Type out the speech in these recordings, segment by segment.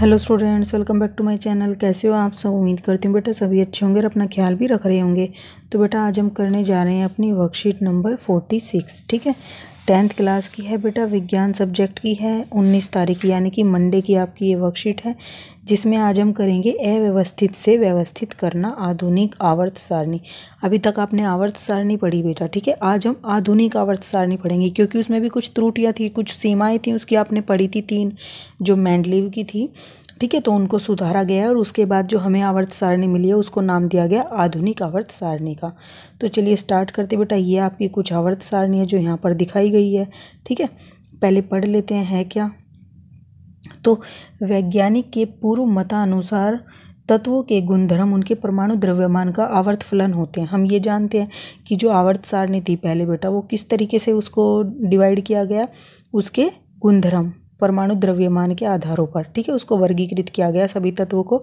hello students welcome back to my channel कैसे हो आप सब उम्मीद करती हूँ बेटा सभी अच्छे होंगे और अपना ख्याल भी रख रहे होंगे तो बेटा आज हम करने जा रहे हैं अपनी वर्कशीट नंबर फोर्टी सिक्स ठीक है टेंथ क्लास की है बेटा विज्ञान सब्जेक्ट की है उन्नीस तारीख यानी कि मंडे की आपकी ये वर्कशीट है जिसमें आज हम करेंगे अव्यवस्थित से व्यवस्थित करना आधुनिक आवर्त सारणी अभी तक आपने आवर्त सारणी पढ़ी बेटा ठीक है आज हम आधुनिक आवर्त सारणी पढ़ेंगे क्योंकि उसमें भी कुछ त्रुटियाँ थी कुछ सीमाएँ थी उसकी आपने पढ़ी थी तीन जो मैंडलीव की थी ठीक है तो उनको सुधारा गया है और उसके बाद जो हमें आवर्त सारणी मिली है उसको नाम दिया गया आधुनिक आवर्त सारणी का तो चलिए स्टार्ट करते बेटा ये आपकी कुछ आवर्त सारणी है जो यहाँ पर दिखाई गई है ठीक है पहले पढ़ लेते हैं है क्या तो वैज्ञानिक के पूर्व मतानुसार तत्वों के गुणधर्म उनके परमाणु द्रव्यमान का आवर्त फलन होते हैं हम ये जानते हैं कि जो आवर्त सारणी थी पहले बेटा वो किस तरीके से उसको डिवाइड किया गया उसके गुणधर्म परमाणु द्रव्यमान के आधारों पर ठीक है उसको वर्गीकृत किया गया सभी तत्वों को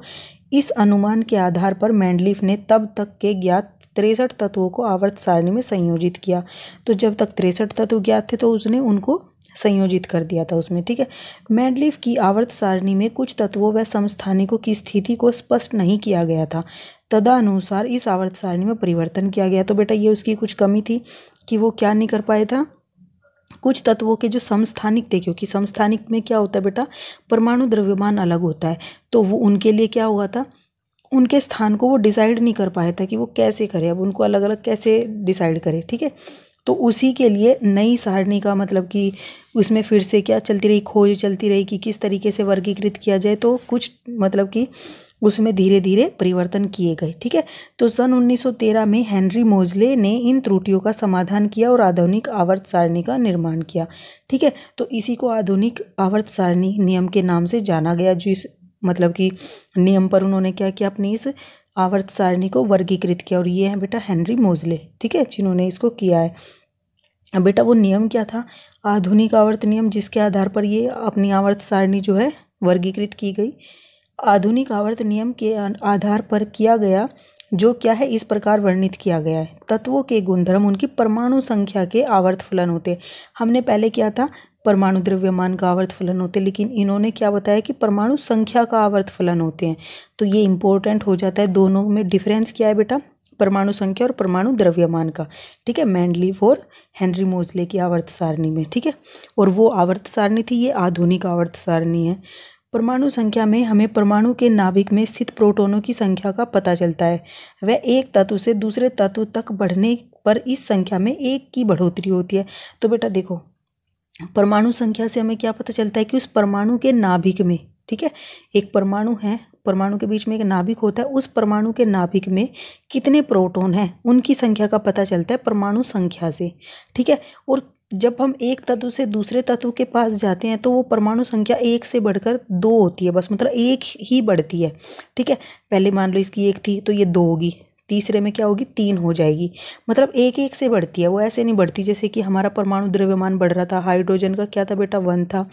इस अनुमान के आधार पर मैंडलिफ ने तब तक के ज्ञात तिरसठ तत्वों को आवर्त सारणी में संयोजित किया तो जब तक तिरसठ तत्व ज्ञात थे तो उसने उनको संयोजित कर दिया था उसमें ठीक है मैंडलिफ की आवर्त सारणी में कुछ तत्वों व समस्थानिकों की स्थिति को स्पष्ट नहीं किया गया था तदानुसार इस आवर्त सारणी में परिवर्तन किया गया तो बेटा ये उसकी कुछ कमी थी कि वो क्या नहीं कर पाया था कुछ तत्वों के जो समस्थानिक थे क्योंकि समस्थानिक में क्या होता है बेटा परमाणु द्रव्यमान अलग होता है तो वो उनके लिए क्या हुआ था उनके स्थान को वो डिसाइड नहीं कर पाया था कि वो कैसे करे अब उनको अलग अलग कैसे डिसाइड करे ठीक है तो उसी के लिए नई सारणी का मतलब कि उसमें फिर से क्या चलती रही खोज चलती रही कि किस तरीके से वर्गीकृत किया जाए तो कुछ मतलब कि उसमें धीरे धीरे परिवर्तन किए गए ठीक है तो सन 1913 में हेनरी मोजले ने इन त्रुटियों का समाधान किया और आधुनिक आवर्त सारणी का निर्माण किया ठीक है तो इसी को आधुनिक आवर्त सारणी नियम के नाम से जाना गया जिस मतलब कि नियम पर उन्होंने क्या किया अपनी इस आवर्त सारणी को वर्गीकृत किया और ये है बेटा हैंनरी मोजले ठीक है जिन्होंने इसको किया है बेटा वो नियम क्या था आधुनिक आवर्त नियम जिसके आधार पर ये अपनी आवर्त सारणी जो है वर्गीकृत की गई आधुनिक आवर्त नियम के आधार पर किया गया जो क्या है इस प्रकार वर्णित किया गया है तत्वों के गुणधर्म उनकी परमाणु संख्या के आवर्त फलन होते हमने पहले किया था परमाणु द्रव्यमान का आवर्त फलन होते लेकिन इन्होंने क्या बताया कि परमाणु संख्या का आवर्त फलन होते हैं तो ये इंपॉर्टेंट हो जाता है दोनों में डिफरेंस क्या है बेटा परमाणु संख्या और परमाणु द्रव्यमान का ठीक है मैंडली और हेनरी मोजले की आवर्त सारणी में ठीक है और वो आवर्त सारणी थी ये आधुनिक आवर्त सारणी है परमाणु संख्या में हमें परमाणु के नाभिक में स्थित प्रोटोनों की संख्या का पता चलता है वह एक तत्व से दूसरे तत्व तक बढ़ने पर इस संख्या में एक की बढ़ोतरी होती है तो बेटा देखो परमाणु संख्या से हमें क्या पता चलता है कि उस परमाणु के नाभिक में ठीक है एक परमाणु है परमाणु के बीच में एक नाभिक होता है उस परमाणु के नाभिक में कितने प्रोटॉन हैं उनकी संख्या का पता चलता है परमाणु संख्या से ठीक है और जब हम एक तत्व से दूसरे तत्व के पास जाते हैं तो वो परमाणु संख्या एक से बढ़कर दो होती है बस मतलब एक ही बढ़ती है ठीक है पहले मान लो इसकी एक थी तो ये दो होगी तीसरे में क्या होगी तीन हो जाएगी मतलब एक एक से बढ़ती है वो ऐसे नहीं बढ़ती जैसे कि हमारा परमाणु द्रव्यमान बढ़ रहा था हाइड्रोजन का क्या था बेटा वन था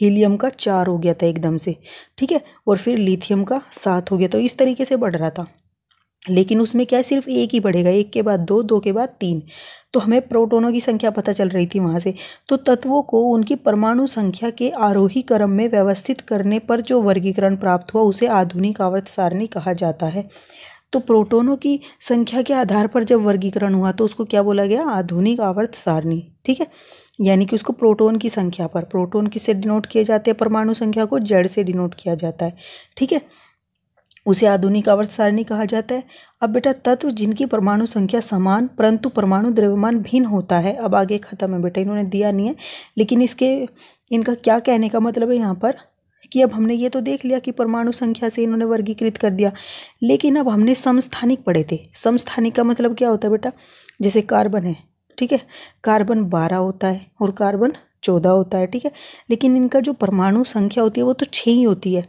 हीलियम का चार हो गया था एकदम से ठीक है और फिर लिथियम का सात हो गया तो इस तरीके से बढ़ रहा था लेकिन उसमें क्या है सिर्फ एक ही बढ़ेगा एक के बाद दो दो के बाद तीन तो हमें प्रोटोनों की संख्या पता चल रही थी वहाँ से तो तत्वों को उनकी परमाणु संख्या के आरोही क्रम में व्यवस्थित करने पर जो वर्गीकरण प्राप्त हुआ उसे आधुनिक आवर्त सारणी कहा जाता है तो प्रोटोनों की संख्या के आधार पर जब वर्गीकरण हुआ तो उसको क्या बोला गया आधुनिक आवर्त सारणी ठीक है यानी कि उसको प्रोटोन की संख्या पर प्रोटोन किससे डिनोट किए जाते हैं परमाणु संख्या को जेड से डिनोट किया जाता है ठीक है उसे आधुनिक आवर्त सारणी कहा जाता है अब बेटा तत्व जिनकी परमाणु संख्या समान परंतु परमाणु द्रव्यमान भिन्न होता है अब आगे खत्म है बेटा इन्होंने दिया नहीं है लेकिन इसके इनका क्या कहने का मतलब है यहाँ पर कि अब हमने ये तो देख लिया कि परमाणु संख्या से इन्होंने वर्गीकृत कर दिया लेकिन अब हमने समस्थानिक पढ़े थे समस्थानिक का मतलब क्या होता है बेटा जैसे कार्बन है ठीक है कार्बन बारह होता है और कार्बन चौदह होता है ठीक है लेकिन इनका जो परमाणु संख्या होती है वो तो छः ही होती है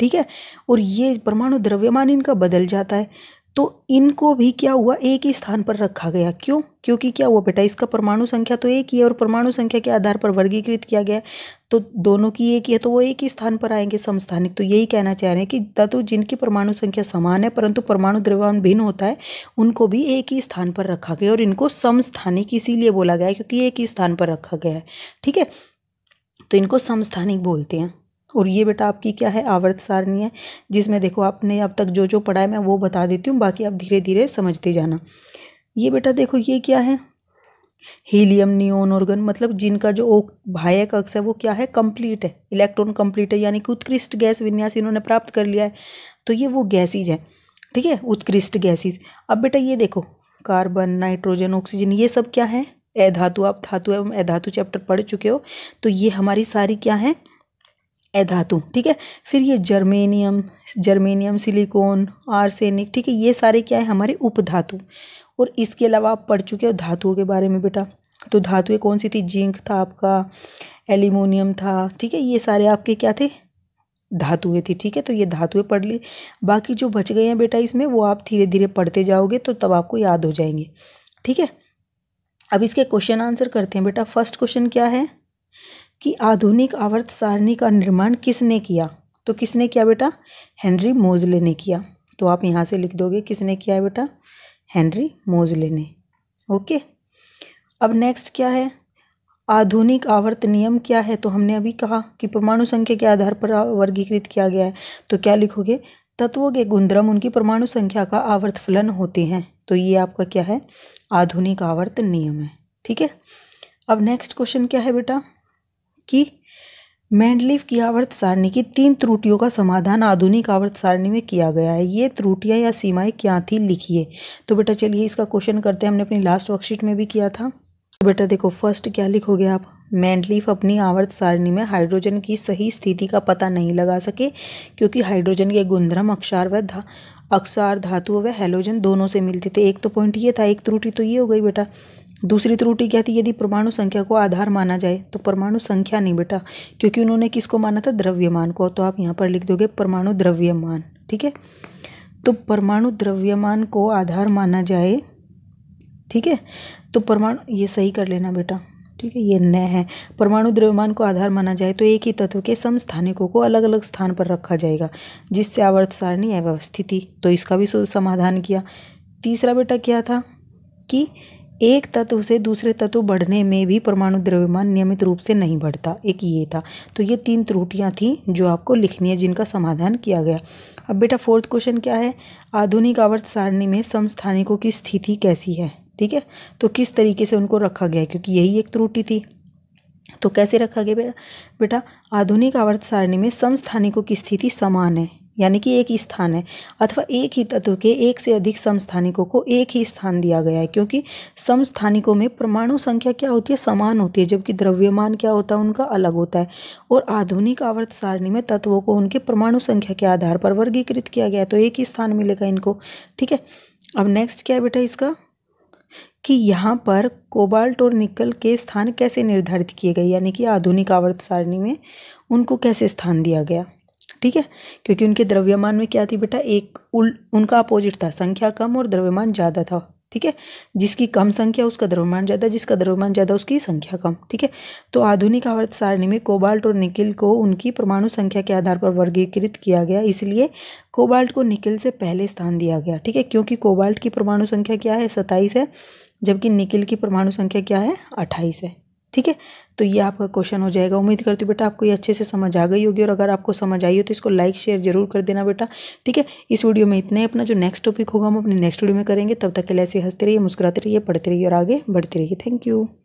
ठीक है और ये परमाणु द्रव्यमान इनका बदल जाता है तो इनको भी क्या हुआ एक ही स्थान पर रखा गया क्यों क्योंकि क्या हुआ बेटा इसका परमाणु संख्या तो एक ही है और परमाणु संख्या के आधार पर वर्गीकृत किया गया है तो दोनों की एक ही है तो वो एक ही स्थान पर आएंगे समस्थानिक तो यही कहना चाह रहे हैं कि तत्व जिनकी परमाणु संख्या समान है परंतु परमाणु द्रव्यमान भिन्न होता है उनको भी एक ही स्थान पर रखा गया और इनको समस्थानिक इसीलिए बोला गया है क्योंकि एक ही स्थान पर रखा गया है ठीक है तो इनको समस्थानिक बोलते हैं और ये बेटा आपकी क्या है आवर्त सारणी है जिसमें देखो आपने अब तक जो जो पढ़ा है मैं वो बता देती हूँ बाकी आप धीरे धीरे समझते जाना ये बेटा देखो ये क्या है हीलियम नियोन ऑर्गन मतलब जिनका जो बाह्य कक्ष है वो क्या है कंप्लीट है इलेक्ट्रॉन कंप्लीट है यानी कि उत्कृष्ट गैस विन्यास इन्होंने प्राप्त कर लिया है तो ये वो गैसीज है ठीक है उत्कृष्ट गैसीज अब बेटा ये देखो कार्बन नाइट्रोजन ऑक्सीजन ये सब क्या है ए धातु आप धातु एवं ए धातु चैप्टर पढ़ चुके हो तो ये हमारी सारी क्या है धातु ठीक है फिर ये जर्मेनियम जर्मेनियम सिलिकॉन आर्सेनिक ठीक है ये सारे क्या है हमारे उपधातु और इसके अलावा आप पढ़ चुके हो धातुओं के बारे में बेटा तो धातुएँ कौन सी थी जिंक था आपका एल्यूमिनियम था ठीक है ये सारे आपके क्या थे धातुएँ थी ठीक है तो ये धातुएँ पढ़ ली बाकी जो बच गए हैं बेटा इसमें वो आप धीरे धीरे पढ़ते जाओगे तो तब आपको याद हो जाएंगे ठीक है अब इसके क्वेश्चन आंसर करते हैं बेटा फर्स्ट क्वेश्चन क्या है कि आधुनिक आवर्त सारणी का निर्माण किसने किया तो किसने किया बेटा हेनरी मोजले ने किया तो आप यहाँ से लिख दोगे किसने किया है बेटा हेनरी मोजले ने ओके अब नेक्स्ट क्या है आधुनिक आवर्त नियम क्या है तो हमने अभी कहा कि परमाणु संख्या के आधार पर वर्गीकृत किया गया है तो क्या लिखोगे तत्वों के गुंद्रम उनकी परमाणु संख्या का आवर्त फलन होते हैं तो ये आपका क्या है आधुनिक आवर्त नियम है ठीक है अब नेक्स्ट क्वेश्चन क्या है बेटा कि मैंडलिफ की आवर्त सारणी की तीन त्रुटियों का समाधान आधुनिक आवर्त सारणी में किया गया है ये त्रुटियां या सीमाएं क्या थी लिखिए तो बेटा चलिए इसका क्वेश्चन करते हैं हमने अपनी लास्ट वर्कशीट में भी किया था तो बेटा देखो फर्स्ट क्या लिखोगे आप मैंडलीफ अपनी आवर्त सारणी में हाइड्रोजन की सही स्थिति का पता नहीं लगा सके क्योंकि हाइड्रोजन के गुंधरम अक्षार व धा अक्षार धातु व हेलोजन दोनों से मिलते थे एक तो पॉइंट ये था एक त्रुटि तो ये हो गई बेटा दूसरी त्रुटि तो क्या थी यदि परमाणु संख्या को आधार माना जाए तो परमाणु संख्या नहीं बेटा क्योंकि उन्होंने किसको माना था द्रव्यमान को तो आप यहाँ पर लिख दोगे परमाणु द्रव्यमान ठीक है तो परमाणु द्रव्यमान को आधार माना जाए ठीक है तो परमाणु ये सही कर लेना बेटा ठीक है ये न है परमाणु द्रव्यमान को आधार माना जाए तो एक ही तत्व के समस्थानिकों को अलग अलग स्थान पर रखा जाएगा जिससे आवर्त सारणी अव्यवस्थित थी तो इसका भी समाधान किया तीसरा बेटा क्या था कि एक तत्व से दूसरे तत्व बढ़ने में भी परमाणु द्रव्यमान नियमित रूप से नहीं बढ़ता एक ये था तो ये तीन त्रुटियाँ थीं जो आपको लिखनी है जिनका समाधान किया गया अब बेटा फोर्थ क्वेश्चन क्या है आधुनिक आवर्त सारणी में समस्थानिकों की स्थिति कैसी है ठीक है तो किस तरीके से उनको रखा गया क्योंकि यही एक त्रुटि थी तो कैसे रखा गया बेटा बेटा आधुनिक आवर्त सारणी में समस्थानिकों की स्थिति समान है यानी कि एक ही स्थान है अथवा एक ही तत्व के एक से अधिक समस्थानिकों को एक ही स्थान दिया गया है क्योंकि समस्थानिकों में परमाणु संख्या क्या होती है समान होती है जबकि द्रव्यमान क्या होता है उनका अलग होता है और आधुनिक आवर्त सारणी में तत्वों को उनके परमाणु संख्या के आधार पर वर्गीकृत किया गया तो एक ही स्थान मिलेगा इनको ठीक है अब नेक्स्ट क्या बेटा इसका कि यहाँ पर कोबाल्ट और निकल के स्थान कैसे निर्धारित किए गए यानी कि आधुनिक आवर्त सारणी में उनको कैसे स्थान दिया गया ठीक है क्योंकि उनके द्रव्यमान में क्या थी बेटा एक उल उनका अपोजिट था संख्या कम और द्रव्यमान ज़्यादा था ठीक है जिसकी कम संख्या उसका द्रव्यमान ज़्यादा जिसका द्रव्यमान ज़्यादा उसकी संख्या कम ठीक है तो आधुनिक आवर्त सारणी में कोबाल्ट और निकिल को उनकी परमाणु संख्या के आधार पर वर्गीकृत किया गया इसलिए कोबाल्ट को निकिल से पहले स्थान दिया गया ठीक है क्योंकि कोबाल्ट की परमाणु संख्या क्या है सत्ताईस है जबकि निकिल की परमाणु संख्या क्या है अट्ठाईस है ठीक है तो ये आपका क्वेश्चन हो जाएगा उम्मीद करती हूँ बेटा आपको ये अच्छे से समझ आ गई होगी और अगर आपको समझ आई हो तो इसको लाइक शेयर जरूर कर देना बेटा ठीक है इस वीडियो में इतना ही अपना जो नेक्स्ट टॉपिक होगा हम अपने नेक्स्ट वीडियो में करेंगे तब तक के लिए ऐसे हंसते रहिए मुस्कुराते रहिए पढ़ते रहिए और आगे बढ़ते रहिए थैंक यू